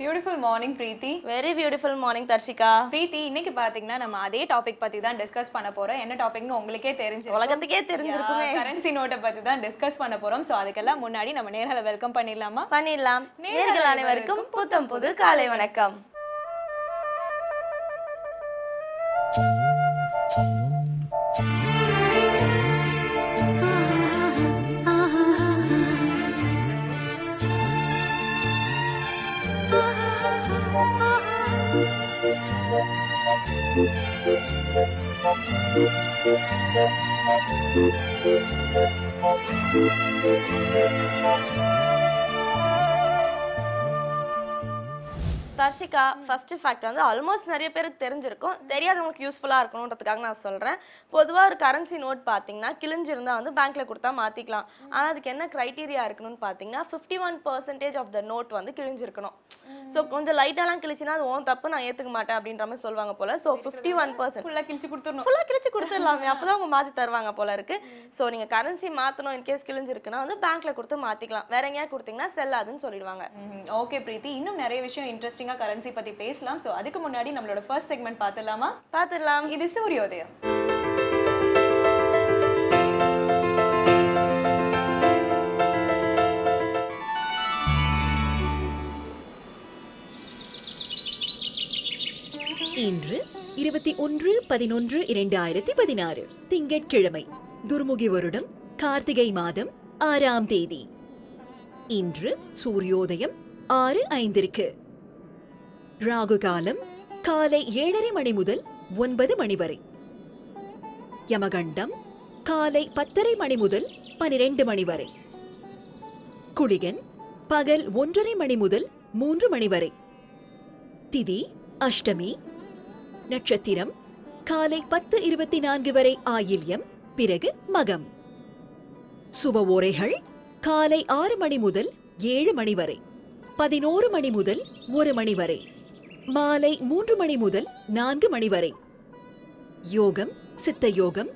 Beautiful morning Preethi very beautiful morning Darshika Preethi இன்னைக்கு பாத்தீங்கன்னா நம்ம அதே டாபிக் பத்தி தான் டிஸ்கஸ் பண்ண போறோம் என்ன டாபிக்னு உங்களுக்கே தெரிஞ்சு உலகத்துக்கே தெரிஞ்சிருக்கும் கரன்சி நோட்டை பத்தி தான் டிஸ்கஸ் பண்ண போறோம் சோ அதுக்கெல்லாம் முன்னாடி நம்ம நேரல வெல்கம் பண்ணிடலாமா பண்ணிடலாம் நேர்கள் அனைவருக்கும் புத்தம் புது காலை வணக்கம் Thank you. Thank you. Varshika first fact வந்து ஆல்மோஸ்ட் நிறைய பேருக்கு தெரிஞ்சிருக்கும் தெரியாதவங்களுக்கு யூஸ்ஃபுல்லாக இருக்கணுன்றதுக்காக நான் சொல்கிறேன் பொதுவாக ஒரு கரன்சி நோட் பார்த்தீங்கன்னா கிழிஞ்சிருந்தா வந்து பேங்க்ல கொடுத்தா மாற்றிக்கலாம் ஆனால் அதுக்கு என்ன க்ரைட்டீரியா இருக்கணும்னு பார்த்தீங்கன்னா fifty one percentage of the note வந்து கிழிஞ்சிருக்கணும் ஸோ கொஞ்சம் லைட்டாலாம் கிழிச்சுன்னா அது ஓன் தப்பு நான் ஏற்றுக்க மாட்டேன் அப்படின்ற மாதிரி சொல்லுவாங்க போல ஸோ ஃபிஃப்டி ஒன் பர்சன்ட் ஃபுல்லாக கிழிச்சு கொடுத்துடணும் ஃபுல்லாக கிழிச்சு கொடுத்துடலாமே அப்போ தான் அவங்க மாற்றி தருவாங்க போல இருக்கு ஸோ நீங்கள் கரன்சி மாற்றணும் இன்கேஸ் கிழிஞ்சிருக்குன்னா வந்து பேங்க்ல கொடுத்து மாற்றிக்கலாம் வேற எங்கேயா கொடுத்தீங்கன்னா செல்லாதுன்னு சொல்லிடுவாங்க ஓகே பிரீத்தி இன்னும் நிறைய விஷயம் இன்ட்ரெஸ்டிங்காக கிரிப்டோ கரன்சி பத்தி பேசலாம் சோ அதுக்கு முன்னாடி நம்மளோட ஃபர்ஸ்ட் செக்மெண்ட் பார்த்துடலாமா பார்த்துடலாம் இது சூரியோதயம் இன்று இருபத்தி ஒன்று பதினொன்று இரண்டாயிரத்தி பதினாறு திங்கட்கிழமை துர்முகி வருடம் கார்த்திகை மாதம் ஆறாம் தேதி இன்று சூரியோதயம் ஆறு ஐந்திற்கு ராகு காலம் காலை ஏழரை மணி முதல் ஒன்பது மணி வரை யமகண்டம் காலை பத்தரை மணி முதல் பனிரெண்டு மணி வரை குளிகன் பகல் ஒன்றரை மணி முதல் மூன்று மணி வரை திதி அஷ்டமி நட்சத்திரம் காலை பத்து இருபத்தி நான்கு வரை ஆயில்யம் பிறகு மகம் சுப ஓரைகள் காலை ஆறு மணி முதல் ஏழு மணி வரை பதினோரு மணி முதல் ஒரு மணி வரை மாலை மூன்று மணி முதல் நான்கு மணி வரை யோகம் சித்த யோகம்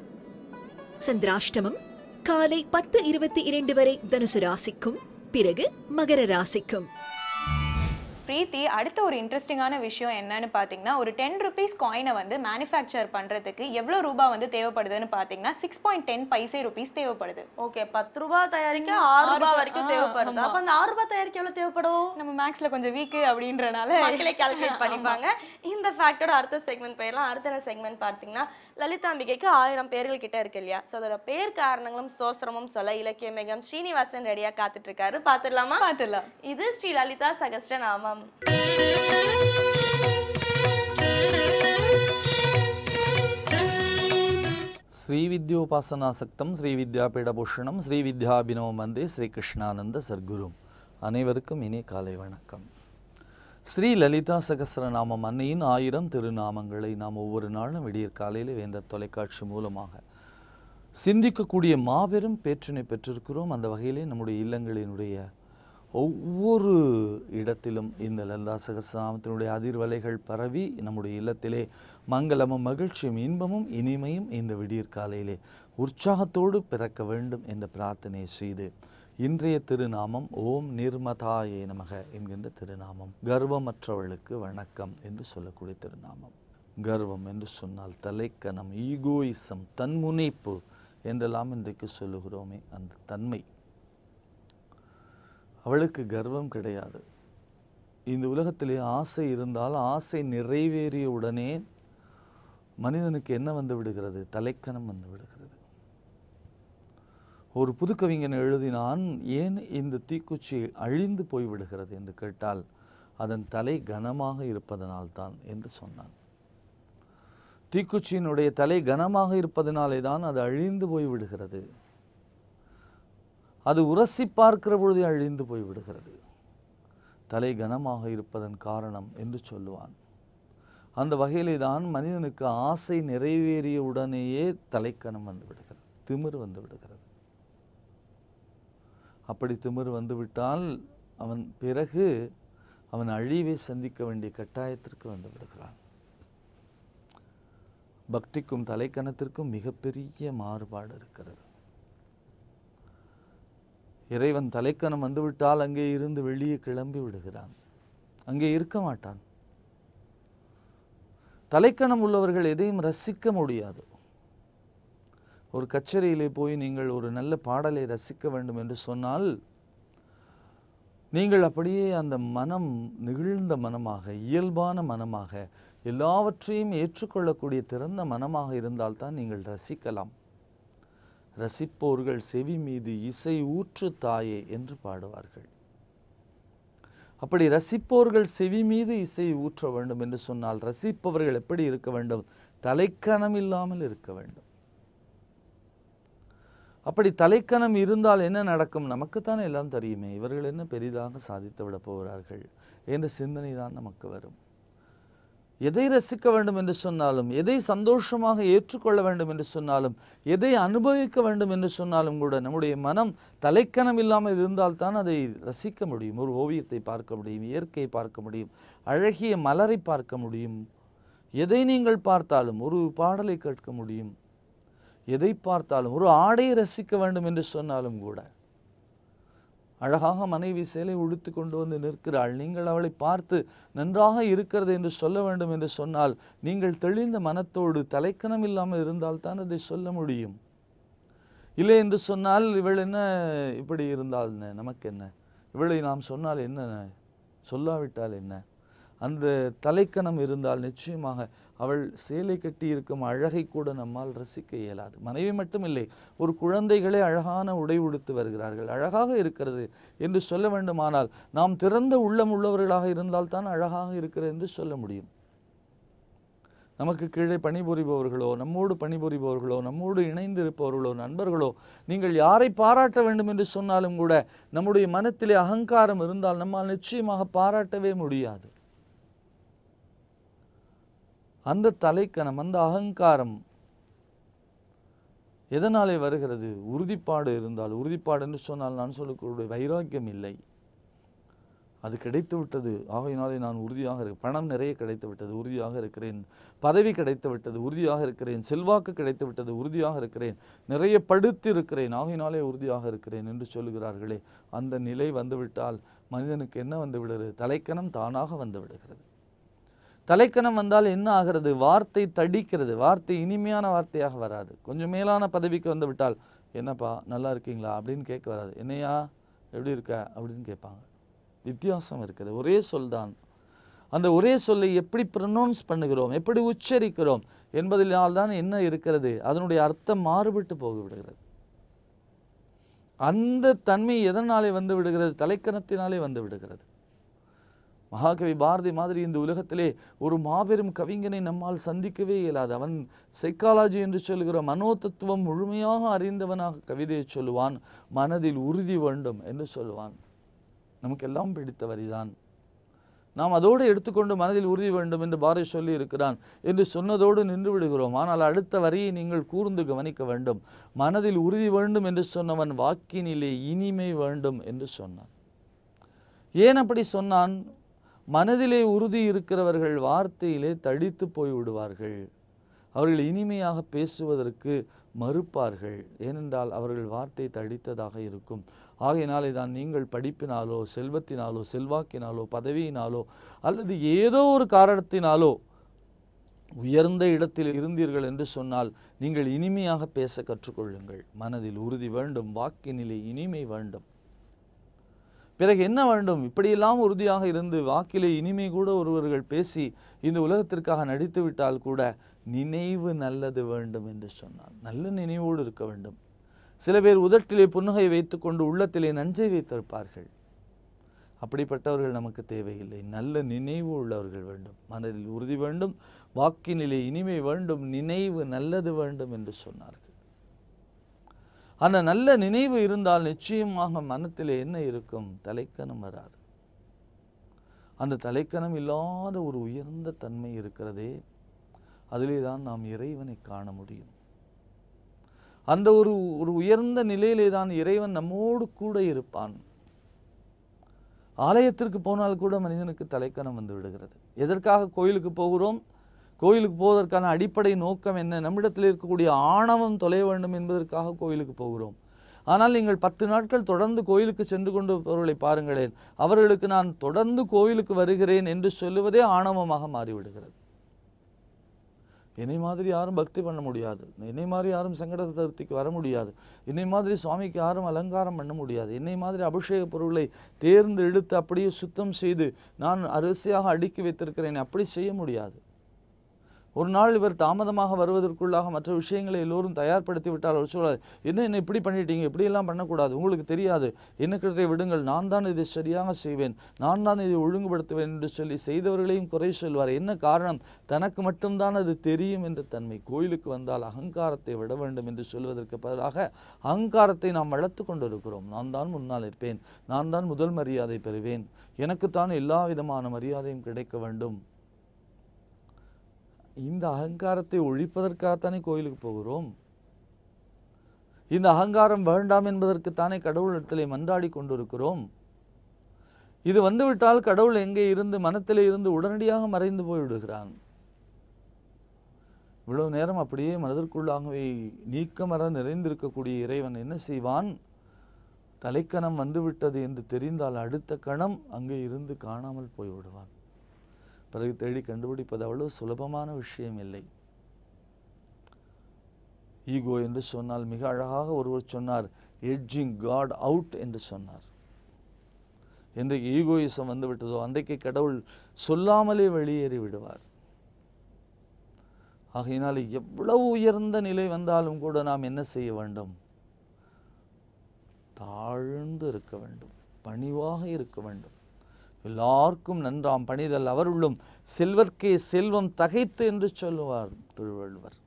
சந்திராஷ்டமம் காலை பத்து இருபத்தி இரண்டு வரை தனுசு ராசிக்கும் பிறகு மகர ராசிக்கும் ப்ரீத்தி அடுத்த ஒரு இன்ட்ரெஸ்டிங்கான விஷயம் என்னன்னு பார்த்தீங்கன்னா ஒரு டென் ருபீஸ் காயினை வந்து மேனுஃபேக்சர் பண்ணுறதுக்கு எவ்வளோ ரூபாய் வந்து தேவைப்படுதுன்னு பார்த்தீங்கன்னா six point ten paise rupees தேவைப்படுது ஓகே பத்து ரூபா தயாரிக்க ஆறு ரூபா வரைக்கும் தேவைப்படுது அப்போ அந்த ஆறு ரூபா தயாரிக்க எவ்வளோ தேவைப்படும் நம்ம மேக்ஸில் கொஞ்சம் வீக்கு அப்படின்றனால மக்களை கால்குலேட் பண்ணிப்பாங்க இந்த ஃபேக்டோட அடுத்த செக்மெண்ட் போயிடலாம் அடுத்த செக்மெண்ட் பார்த்தீங்கன்னா லலிதாம்பிகைக்கு ஆயிரம் பேர்கள் கிட்ட இருக்கு இல்லையா ஸோ அதோட பேர் காரணங்களும் சோசரமும் சொல்ல இலக்கிய மேகம் ஸ்ரீனிவாசன் ரெடியாக காத்துட்டு இருக்காரு பார்த்துடலாமா பார்த்துடலாம் இது ஸ்ரீ லலிதா சகஸ்ட நாமம் பார்க்கலாம் ஸ்ரீவித்யோபாசனாசக்தம் ஸ்ரீ ஸ்ரீவித்யாபினவம் வந்தே ஸ்ரீ கிருஷ்ணானந்த சர்க்குரும் அனைவருக்கும் இனி காலை வணக்கம் ஸ்ரீ லலிதா சகசரநாமம் அன்னையின் ஆயிரம் திருநாமங்களை நாம் ஒவ்வொரு நாளும் விடியற் காலையில் வேந்த தொலைக்காட்சி மூலமாக சிந்திக்கக்கூடிய மாபெரும் பேற்றினை பெற்றிருக்கிறோம் அந்த வகையிலே நம்முடைய இல்லங்களினுடைய ஒவ்வொரு இடத்திலும் இந்த லலிதா சகசிரநாமத்தினுடைய அதிர்வலைகள் பரவி நம்முடைய இல்லத்திலே மங்களமும் மகிழ்ச்சியும் இன்பமும் இனிமையும் இந்த விடியற்காலையிலே உற்சாகத்தோடு பிறக்க வேண்டும் என்ற பிரார்த்தனை செய்து இன்றைய திருநாமம் ஓம் நிர்மதாயே நமக என்கின்ற திருநாமம் கர்வமற்றவளுக்கு வணக்கம் என்று சொல்லக்கூடிய திருநாமம் கர்வம் என்று சொன்னால் தலைக்கணம் ஈகோயிசம் தன்முனைப்பு என்றெல்லாம் இன்றைக்கு சொல்லுகிறோமே அந்த தன்மை அவளுக்கு கர்வம் கிடையாது இந்த உலகத்திலே ஆசை இருந்தால் ஆசை நிறைவேறிய உடனே மனிதனுக்கு என்ன வந்து விடுகிறது தலைக்கணம் வந்து விடுகிறது ஒரு புது கவிஞன் எழுதினான் ஏன் இந்த தீக்குச்சி அழிந்து போய்விடுகிறது என்று கேட்டால் அதன் தலை கனமாக இருப்பதனால்தான் என்று சொன்னான் தீக்குச்சியினுடைய தலை கனமாக இருப்பதனாலே தான் அது அழிந்து போய்விடுகிறது அது உரசி பார்க்கிற பொழுது அழிந்து போய் விடுகிறது தலை கனமாக இருப்பதன் காரணம் என்று சொல்லுவான் அந்த வகையிலே தான் மனிதனுக்கு ஆசை நிறைவேறிய உடனேயே தலைக்கணம் வந்து விடுகிறது திமிர் வந்து விடுகிறது அப்படி திமிர் வந்துவிட்டால் அவன் பிறகு அவன் அழிவை சந்திக்க வேண்டிய கட்டாயத்திற்கு வந்து விடுகிறான் பக்திக்கும் தலைக்கணத்திற்கும் மிகப்பெரிய மாறுபாடு இருக்கிறது இறைவன் தலைக்கணம் வந்துவிட்டால் அங்கே இருந்து வெளியே கிளம்பி விடுகிறான் அங்கே இருக்க மாட்டான் தலைக்கணம் உள்ளவர்கள் எதையும் ரசிக்க முடியாது ஒரு கச்சேரியிலே போய் நீங்கள் ஒரு நல்ல பாடலை ரசிக்க வேண்டும் என்று சொன்னால் நீங்கள் அப்படியே அந்த மனம் நிகழ்ந்த மனமாக இயல்பான மனமாக எல்லாவற்றையும் ஏற்றுக்கொள்ளக்கூடிய திறந்த மனமாக இருந்தால்தான் நீங்கள் ரசிக்கலாம் ரசிப்போர்கள் செவி மீது இசை ஊற்று தாயே என்று பாடுவார்கள் அப்படி ரசிப்போர்கள் செவி மீது இசை ஊற்ற வேண்டும் என்று சொன்னால் ரசிப்பவர்கள் எப்படி இருக்க வேண்டும் தலைக்கணம் இல்லாமல் இருக்க வேண்டும் அப்படி தலைக்கணம் இருந்தால் என்ன நடக்கும் நமக்குத்தானே எல்லாம் தெரியுமே இவர்கள் என்ன பெரிதாக சாதித்து விட போகிறார்கள் என்ற சிந்தனை தான் நமக்கு வரும் எதை ரசிக்க வேண்டும் என்று சொன்னாலும் எதை சந்தோஷமாக ஏற்றுக்கொள்ள வேண்டும் என்று சொன்னாலும் எதை அனுபவிக்க வேண்டும் என்று சொன்னாலும் கூட நம்முடைய மனம் தலைக்கணம் இல்லாமல் இருந்தால்தான் அதை ரசிக்க முடியும் ஒரு ஓவியத்தை பார்க்க முடியும் இயற்கையை பார்க்க முடியும் அழகிய மலரை பார்க்க முடியும் எதை நீங்கள் பார்த்தாலும் ஒரு பாடலை கேட்க முடியும் எதை பார்த்தாலும் ஒரு ஆடையை ரசிக்க வேண்டும் என்று சொன்னாலும் கூட அழகாக மனைவி சேலை உடுத்து கொண்டு வந்து நிற்கிறாள் நீங்கள் அவளை பார்த்து நன்றாக இருக்கிறது என்று சொல்ல வேண்டும் என்று சொன்னால் நீங்கள் தெளிந்த மனத்தோடு தலைக்கணம் இல்லாமல் இருந்தால் தான் அதை சொல்ல முடியும் இல்லை என்று சொன்னால் இவள் என்ன இப்படி இருந்தால் நமக்கு என்ன இவளை நாம் சொன்னால் என்ன சொல்லாவிட்டால் என்ன அந்த தலைக்கணம் இருந்தால் நிச்சயமாக அவள் சேலை கட்டி இருக்கும் அழகை கூட நம்மால் ரசிக்க இயலாது மனைவி மட்டும் இல்லை ஒரு குழந்தைகளே அழகான உடை உடுத்து வருகிறார்கள் அழகாக இருக்கிறது என்று சொல்ல வேண்டுமானால் நாம் திறந்த உள்ளம் உள்ளவர்களாக இருந்தால் தான் அழகாக இருக்கிறது என்று சொல்ல முடியும் நமக்கு கீழே பணிபுரிபவர்களோ நம்மோடு பணிபுரிபவர்களோ நம்மோடு இணைந்து இருப்பவர்களோ நண்பர்களோ நீங்கள் யாரை பாராட்ட வேண்டும் என்று சொன்னாலும் கூட நம்முடைய மனத்திலே அகங்காரம் இருந்தால் நம்மால் நிச்சயமாக பாராட்டவே முடியாது அந்த தலைக்கணம் அந்த அகங்காரம் எதனாலே வருகிறது உறுதிப்பாடு இருந்தால் உறுதிப்பாடு என்று சொன்னால் நான் சொல்லக்கூடிய வைராக்கியம் இல்லை அது கிடைத்து விட்டது ஆகையினாலே நான் உறுதியாக இருக்க பணம் நிறைய கிடைத்து விட்டது உறுதியாக இருக்கிறேன் பதவி கிடைத்து விட்டது உறுதியாக இருக்கிறேன் செல்வாக்கு கிடைத்து விட்டது உறுதியாக இருக்கிறேன் நிறைய படுத்து இருக்கிறேன் ஆகையினாலே உறுதியாக இருக்கிறேன் என்று சொல்கிறார்களே அந்த நிலை வந்துவிட்டால் மனிதனுக்கு என்ன வந்து விடுகிறது தலைக்கணம் தானாக வந்து விடுகிறது தலைக்கணம் வந்தால் என்ன ஆகிறது வார்த்தை தடிக்கிறது வார்த்தை இனிமையான வார்த்தையாக வராது கொஞ்சம் மேலான பதவிக்கு வந்து விட்டால் என்னப்பா நல்லா இருக்கீங்களா அப்படின்னு கேட்க வராது என்னையா எப்படி இருக்க அப்படின்னு கேட்பாங்க வித்தியாசம் இருக்குது ஒரே சொல் தான் அந்த ஒரே சொல்லை எப்படி ப்ரொனவுன்ஸ் பண்ணுகிறோம் எப்படி உச்சரிக்கிறோம் என்பதினால்தான் என்ன இருக்கிறது அதனுடைய அர்த்தம் மாறுபட்டு போகிவிடுகிறது அந்த தன்மை எதனாலே வந்து விடுகிறது தலைக்கணத்தினாலே வந்து விடுகிறது மகாகவி பாரதி மாதிரி இந்த உலகத்திலே ஒரு மாபெரும் கவிஞனை நம்மால் சந்திக்கவே இயலாது அவன் சைக்காலஜி என்று சொல்கிற மனோதத்துவம் முழுமையாக அறிந்தவனாக கவிதையை சொல்லுவான் மனதில் உறுதி வேண்டும் என்று சொல்லுவான் நமக்கெல்லாம் பிடித்த வரிதான் நாம் அதோடு எடுத்துக்கொண்டு மனதில் உறுதி வேண்டும் என்று பாரதி சொல்லி இருக்கிறான் என்று சொன்னதோடு நின்று விடுகிறோம் ஆனால் அடுத்த வரியை நீங்கள் கூர்ந்து கவனிக்க வேண்டும் மனதில் உறுதி வேண்டும் என்று சொன்னவன் வாக்கினிலே இனிமை வேண்டும் என்று சொன்னான் ஏன் அப்படி சொன்னான் மனதிலே உறுதி இருக்கிறவர்கள் வார்த்தையிலே தடித்து போய் விடுவார்கள் அவர்கள் இனிமையாக பேசுவதற்கு மறுப்பார்கள் ஏனென்றால் அவர்கள் வார்த்தை தடித்ததாக இருக்கும் ஆகையினாலே தான் நீங்கள் படிப்பினாலோ செல்வத்தினாலோ செல்வாக்கினாலோ பதவியினாலோ அல்லது ஏதோ ஒரு காரணத்தினாலோ உயர்ந்த இடத்தில் இருந்தீர்கள் என்று சொன்னால் நீங்கள் இனிமையாக பேச கற்றுக்கொள்ளுங்கள் மனதில் உறுதி வேண்டும் வாக்கினிலே இனிமை வேண்டும் பிறகு என்ன வேண்டும் இப்படியெல்லாம் உறுதியாக இருந்து வாக்கிலே இனிமை கூட ஒருவர்கள் பேசி இந்த உலகத்திற்காக நடித்து விட்டால் கூட நினைவு நல்லது வேண்டும் என்று சொன்னார் நல்ல நினைவோடு இருக்க வேண்டும் சில பேர் உதட்டிலே புன்னகை வைத்துக்கொண்டு உள்ளத்திலே நஞ்சை வைத்திருப்பார்கள் அப்படிப்பட்டவர்கள் நமக்கு தேவையில்லை நல்ல நினைவு உள்ளவர்கள் வேண்டும் மனதில் உறுதி வேண்டும் வாக்கினிலே இனிமை வேண்டும் நினைவு நல்லது வேண்டும் என்று சொன்னார்கள் அந்த நல்ல நினைவு இருந்தால் நிச்சயமாக மனத்தில் என்ன இருக்கும் தலைக்கணம் வராது அந்த தலைக்கணம் இல்லாத ஒரு உயர்ந்த தன்மை இருக்கிறதே அதிலே தான் நாம் இறைவனை காண முடியும் அந்த ஒரு ஒரு உயர்ந்த நிலையிலே தான் இறைவன் நம்மோடு கூட இருப்பான் ஆலயத்திற்கு போனால் கூட மனிதனுக்கு தலைக்கணம் வந்து விடுகிறது எதற்காக கோயிலுக்கு போகிறோம் கோயிலுக்கு போவதற்கான அடிப்படை நோக்கம் என்ன நம்மிடத்தில் இருக்கக்கூடிய ஆணவம் தொலைய வேண்டும் என்பதற்காக கோயிலுக்கு போகிறோம் ஆனால் நீங்கள் பத்து நாட்கள் தொடர்ந்து கோயிலுக்கு சென்று கொண்டு கொண்டிருப்பவர்களை பாருங்களேன் அவர்களுக்கு நான் தொடர்ந்து கோயிலுக்கு வருகிறேன் என்று சொல்லுவதே ஆணவமாக மாறிவிடுகிறது என்னை மாதிரி யாரும் பக்தி பண்ண முடியாது என்னை மாதிரி யாரும் சங்கட சதுர்த்திக்கு வர முடியாது என்னை மாதிரி சுவாமிக்கு யாரும் அலங்காரம் பண்ண முடியாது என்னை மாதிரி அபிஷேக பொருளை தேர்ந்து எடுத்து அப்படியே சுத்தம் செய்து நான் அரிசியாக அடுக்கி வைத்திருக்கிறேன் அப்படி செய்ய முடியாது ஒரு நாள் இவர் தாமதமாக வருவதற்குள்ளாக மற்ற விஷயங்களை எல்லோரும் தயார்படுத்தி விட்டால் அவர் சொல்லாது என்ன என்ன இப்படி பண்ணிட்டீங்க இப்படியெல்லாம் பண்ணக்கூடாது உங்களுக்கு தெரியாது என்ன விடுங்கள் நான் தான் இதை சரியாக செய்வேன் நான் தான் இதை ஒழுங்குபடுத்துவேன் என்று சொல்லி செய்தவர்களையும் குறை சொல்வார் என்ன காரணம் தனக்கு மட்டும்தான் அது தெரியும் என்ற தன்மை கோயிலுக்கு வந்தால் அகங்காரத்தை விட வேண்டும் என்று சொல்வதற்கு பதிலாக அகங்காரத்தை நாம் வளர்த்து கொண்டிருக்கிறோம் நான் தான் முன்னால் இருப்பேன் நான் தான் முதல் மரியாதை பெறுவேன் எனக்குத்தான் எல்லா விதமான மரியாதையும் கிடைக்க வேண்டும் இந்த அகங்காரத்தை ஒழிப்பதற்காகத்தானே கோயிலுக்கு போகிறோம் இந்த அகங்காரம் வேண்டாம் என்பதற்குத்தானே இடத்துல மன்றாடி கொண்டிருக்கிறோம் இது வந்துவிட்டால் கடவுள் எங்கே இருந்து மனத்திலே இருந்து உடனடியாக மறைந்து போய்விடுகிறான் இவ்வளவு நேரம் அப்படியே மனதிற்குள்ளாகவே நீக்கமர நிறைந்திருக்கக்கூடிய இறைவன் என்ன செய்வான் தலைக்கணம் வந்துவிட்டது என்று தெரிந்தால் அடுத்த கணம் அங்கே இருந்து காணாமல் போய்விடுவான் பிறகு தேடி கண்டுபிடிப்பது அவ்வளவு சுலபமான விஷயம் இல்லை ஈகோ என்று சொன்னால் மிக அழகாக ஒருவர் சொன்னார் எட்ஜிங் காட் அவுட் என்று சொன்னார் இன்றைக்கு ஈகோயிசம் வந்து விட்டதோ அன்றைக்கு கடவுள் சொல்லாமலே வெளியேறி விடுவார் ஆகையினால் எவ்வளவு உயர்ந்த நிலை வந்தாலும் கூட நாம் என்ன செய்ய வேண்டும் தாழ்ந்து இருக்க வேண்டும் பணிவாக இருக்க வேண்டும் எல்லாருக்கும் நன்றாம் பணிதல் அவருள்ளும் செல்வர்க்கே செல்வம் தகைத்து என்று சொல்லுவார் திருவள்ளுவர்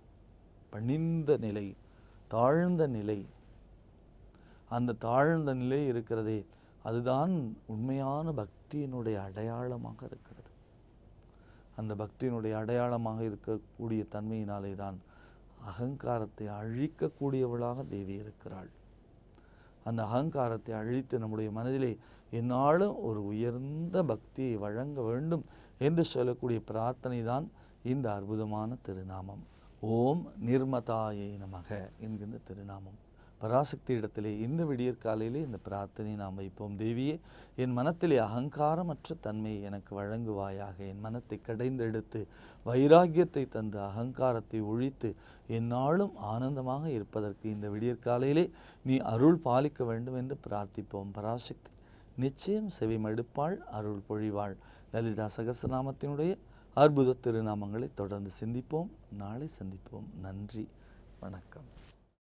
பணிந்த நிலை தாழ்ந்த நிலை அந்த தாழ்ந்த நிலை இருக்கிறதே அதுதான் உண்மையான பக்தியினுடைய அடையாளமாக இருக்கிறது அந்த பக்தியினுடைய அடையாளமாக இருக்கக்கூடிய தன்மையினாலே தான் அகங்காரத்தை அழிக்கக்கூடியவளாக தேவி இருக்கிறாள் அந்த அகங்காரத்தை அழித்து நம்முடைய மனதிலே என்னாலும் ஒரு உயர்ந்த பக்தியை வழங்க வேண்டும் என்று சொல்லக்கூடிய பிரார்த்தனை தான் இந்த அற்புதமான திருநாமம் ஓம் நிர்மதாயினமாக என்கின்ற திருநாமம் பராசக்தி இடத்திலே இந்த விடியற் காலையிலே இந்த பிரார்த்தனை நாம் வைப்போம் தேவியே என் மனத்திலே அகங்காரமற்ற தன்மையை எனக்கு வழங்குவாயாக என் மனத்தை கடைந்தெடுத்து வைராக்கியத்தை தந்து அகங்காரத்தை ஒழித்து எந்நாளும் ஆனந்தமாக இருப்பதற்கு இந்த விடியற் காலையிலே நீ அருள் பாலிக்க வேண்டும் என்று பிரார்த்திப்போம் பராசக்தி நிச்சயம் செவி மடுப்பாள் அருள் பொழிவாள் லலிதா சகசநாமத்தினுடைய அற்புத திருநாமங்களை தொடர்ந்து சிந்திப்போம் நாளை சந்திப்போம் நன்றி வணக்கம்